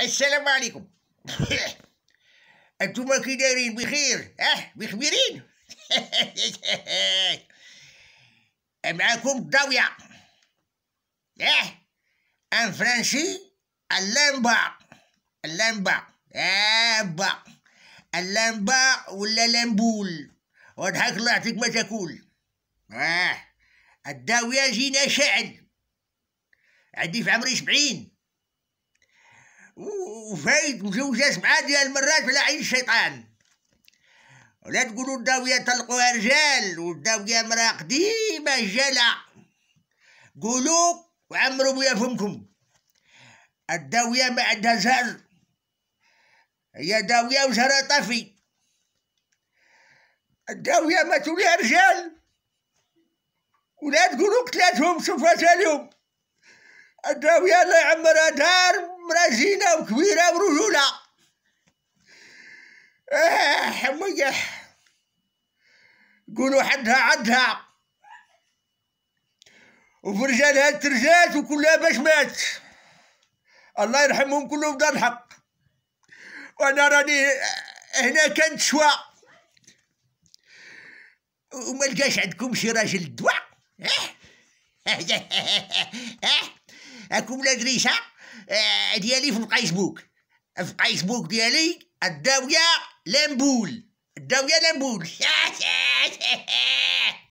السلام عليكم انتم كي دايرين بخير اه بخبيرين معاكم الضاوية اه ان فرنسي اللمبا اللمبا ابا با اللمبا ولا لمبول وضحك الله يعطيك ما تاكل اه الداوية جينا شعل عندي في عمري سبعين وفايت مزوجات سبعة ديال المرات على عين الشيطان ولا تقولوا الداوية طلقوها رجال والداوية مرا قديمة جلع قولوا وعمروا بيا فمكم الداوية ما عندها زهر هي داوية وزهرها طافي الداوية ماتوا ليها رجال ولا تقولوا قتلاتهم شوفوا تاليهم الداوية الله يعمرها دار مراجينا وكبيرة ورجولة اه حمية قولوا حدها عدها وفي رجالها الترجات وكلها باش مات الله يرحمهم كلهم دار الحق وانا راني هنا كانت شواء وما لقاش عندكم شي راجل دواء اه اه لا دريشه آه، ديالي في في القيسبوك ديالي الداويه لامبول الداويه لامبول